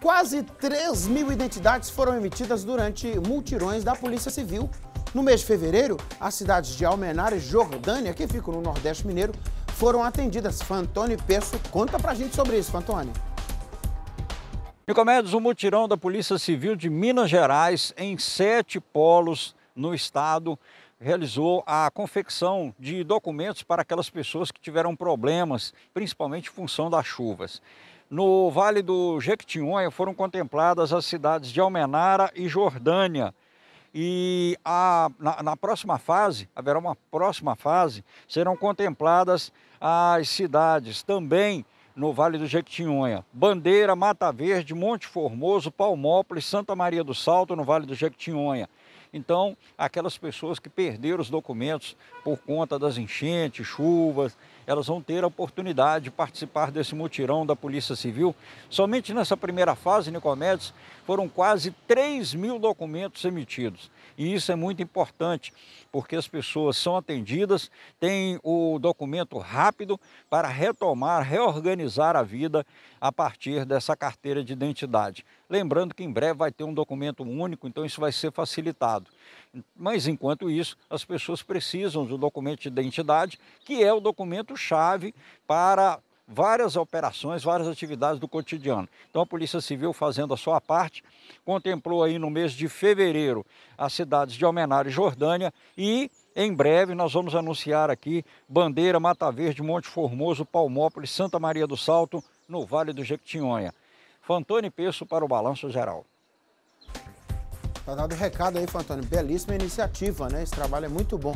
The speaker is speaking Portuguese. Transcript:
Quase 3 mil identidades foram emitidas durante multirões da Polícia Civil. No mês de fevereiro, as cidades de Almenar e Jordânia, que ficam no Nordeste Mineiro, foram atendidas. Fantoni Peço, conta pra gente sobre isso, Fantoni. Nicomedes, o um mutirão da Polícia Civil de Minas Gerais em sete polos no estado realizou a confecção de documentos para aquelas pessoas que tiveram problemas, principalmente em função das chuvas. No Vale do Jequitinhonha foram contempladas as cidades de Almenara e Jordânia. E a, na, na, próxima fase, haverá uma próxima fase, serão contempladas as cidades também no Vale do Jequitinhonha. Bandeira, Mata Verde, Monte Formoso, Palmópolis, Santa Maria do Salto, no Vale do Jequitinhonha. Então, aquelas pessoas que perderam os documentos por conta das enchentes, chuvas, elas vão ter a oportunidade de participar desse mutirão da Polícia Civil. Somente nessa primeira fase, Nicomedes, foram quase 3 mil documentos emitidos. E isso é muito importante, porque as pessoas são atendidas, têm o documento rápido para retomar, reorganizar a vida a partir dessa carteira de identidade. Lembrando que em breve vai ter um documento único, então isso vai ser facilitado. Mas enquanto isso, as pessoas precisam do documento de identidade, que é o documento chave para várias operações, várias atividades do cotidiano. Então a Polícia Civil fazendo a sua parte, contemplou aí no mês de fevereiro as cidades de Almenara e Jordânia e em breve nós vamos anunciar aqui Bandeira, Mata Verde, Monte Formoso, Palmópolis, Santa Maria do Salto, no Vale do Jequitinhonha. Fantoni Peço para o Balanço Geral. Tá dado recado aí, Fantoni. Belíssima iniciativa, né? Esse trabalho é muito bom.